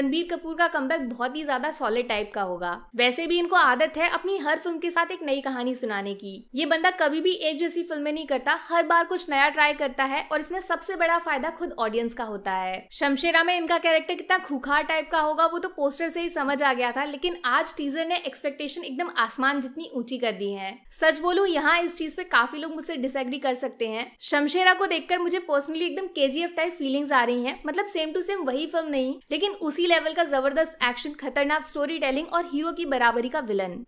रणबीर कपूर का कम बहुत ही ज्यादा सॉलिड टाइप का होगा वैसे भी इनको आदत है अपनी हर फिल्म के साथ एक नई कहानी सुनाने की ये बंदा कभी भी एक जैसी फिल्में नहीं करता हर बार कुछ नया ट्राई करता है और इसमें सबसे बड़ा फायदा खुद ऑडियंस का होता है शमशेरा में इनका कैरेक्टर कितना खुखार टाइप का होगा वो तो पोस्टर से ही समझ आ गया था लेकिन आज टीजर ने एक्सपेक्टेशन एकदम आसमान जितनी ऊंची कर दी है सच बोलू यहाँ इस चीज पे काफी लोग मुझसे डिसएग्री कर सकते हैं शमशेरा को देखकर मुझे पर्सनली एकदम केजीएफ टाइप फीलिंग्स आ रही हैं मतलब सेम टू सेम वही फिल्म नहीं लेकिन उसी लेवल का जबरदस्त एक्शन खतरनाक स्टोरी टेलिंग और हीरो की बराबरी का विलन